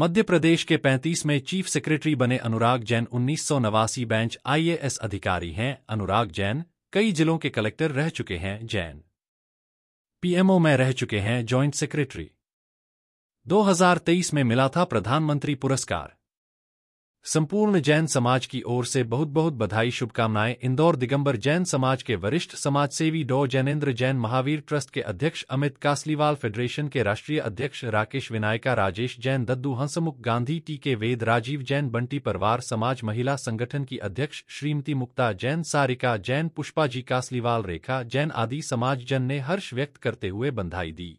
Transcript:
मध्य प्रदेश के 35 में chief secretary बने अनुराग जैन उन्नीस बेंच आईएएस अधिकारी हैं अनुराग जैन कई जिलों के कलेक्टर रह चुके हैं जैन पीएमओ में रह चुके हैं जॉइंट सेक्रेटरी 2023 में मिला था प्रधानमंत्री पुरस्कार संपूर्ण जैन समाज की ओर से बहुत बहुत बधाई शुभकामनाएं इंदौर दिगंबर जैन समाज के वरिष्ठ समाजसेवी डॉ जैनेन्द्र जैन महावीर ट्रस्ट के अध्यक्ष अमित कासलीवाल फेडरेशन के राष्ट्रीय अध्यक्ष राकेश विनायका राजेश जैन दद्दू हंसमुख गांधी टी के वेद राजीव जैन बंटी परवार समाज महिला संगठन की अध्यक्ष श्रीमती मुक्ता जैन सारिका जैन पुष्पाजी कासलीवाल रेखा जैन आदि समाज जन ने हर्ष व्यक्त करते हुए बंधाई दी